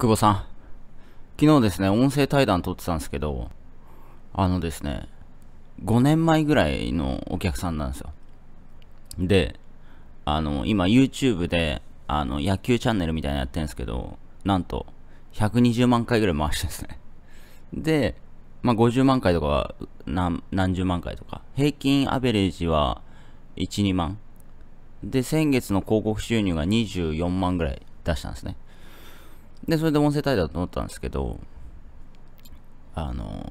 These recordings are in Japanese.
久保さん。昨日ですね、音声対談撮ってたんですけど、あのですね、5年前ぐらいのお客さんなんですよ。で、あの、今 YouTube で、あの、野球チャンネルみたいなのやってるんですけど、なんと、120万回ぐらい回してですね。で、まあ、50万回とか何、何十万回とか。平均アベレージは1、2万。で、先月の広告収入が24万ぐらい出したんですね。で、それで音声対談だと思ったんですけど、あのー、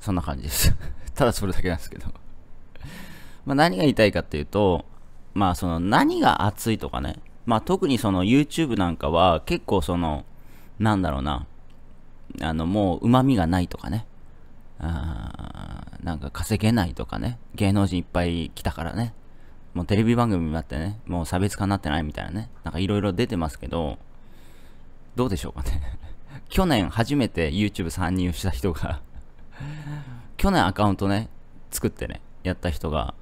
そんな感じです ただそれだけなんですけどま何が言いたいかっていうと、まあその何が熱いとかね、まあ特にその YouTube なんかは結構その、なんだろうな、あのもう旨味がないとかね、あなんか稼げないとかね、芸能人いっぱい来たからね、もうテレビ番組もあってね、もう差別化になってないみたいなね、なんかいろいろ出てますけど、どうでしょうかね。去年初めて YouTube 参入した人が 去年アカウントね、作ってね、やった人が、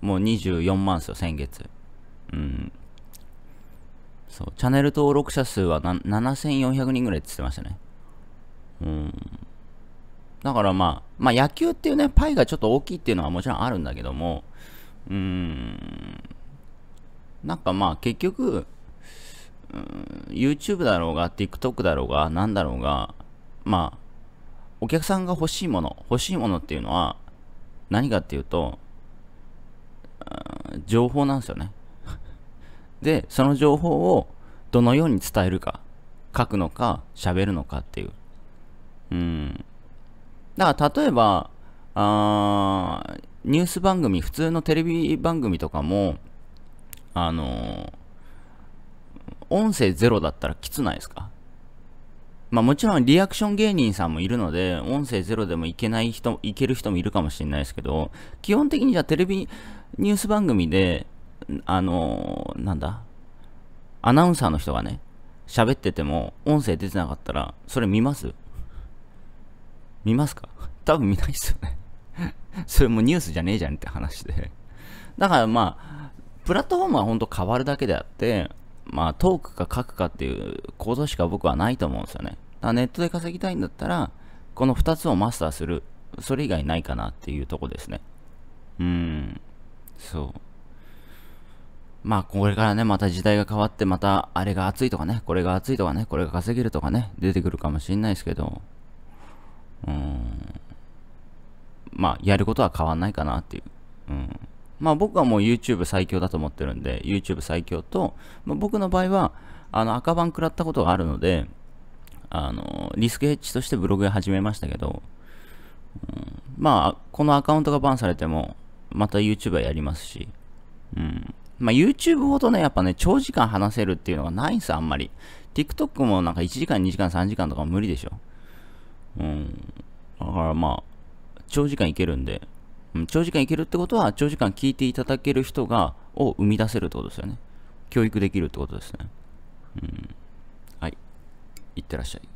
もう24万ですよ、先月。うん。そう、チャンネル登録者数は7400人ぐらいって言ってましたね。うん。だからまあ、まあ野球っていうね、パイがちょっと大きいっていうのはもちろんあるんだけども、うん、なんかまあ結局、うん、YouTube だろうが、TikTok だろうが、何だろうが、まあ、お客さんが欲しいもの、欲しいものっていうのは、何かっていうと、うん、情報なんですよね。で、その情報をどのように伝えるか、書くのか、喋るのかっていう。うん。だから、例えば、あニュース番組、普通のテレビ番組とかも、あのー、音声ゼロだったらきつないですかまあもちろんリアクション芸人さんもいるので、音声ゼロでもいけない人、いける人もいるかもしれないですけど、基本的にじゃあテレビニュース番組で、あのー、なんだ、アナウンサーの人がね、喋ってても音声出てなかったら、それ見ます見ますか多分見ないっすよね それもニュースじゃねえじゃんって話でだからまあ、プラットフォームは本当変わるだけであって、まあ、トークか書くかっていうことしか僕はないと思うんですよね。だからネットで稼ぎたいんだったら、この2つをマスターする。それ以外ないかなっていうとこですね。うん。そう。まあ、これからね、また時代が変わって、また、あれが熱いとかね、これが熱いとかね、これが稼げるとかね、出てくるかもしれないですけど、うん。まあ、やることは変わんないかなっていう。うん。まあ僕はもう YouTube 最強だと思ってるんで、YouTube 最強と、まあ、僕の場合は、あの赤番食らったことがあるので、あの、リスクヘッジとしてブログを始めましたけど、うん、まあ、このアカウントがバンされても、また YouTube はやりますし、うん。まあ YouTube ほどね、やっぱね、長時間話せるっていうのがないんですあんまり。TikTok もなんか1時間、2時間、3時間とか無理でしょ。うん。だからまあ、長時間いけるんで、長時間いけるってことは、長時間聞いていただける人が、を生み出せるってことですよね。教育できるってことですね。うん。はい。いってらっしゃい。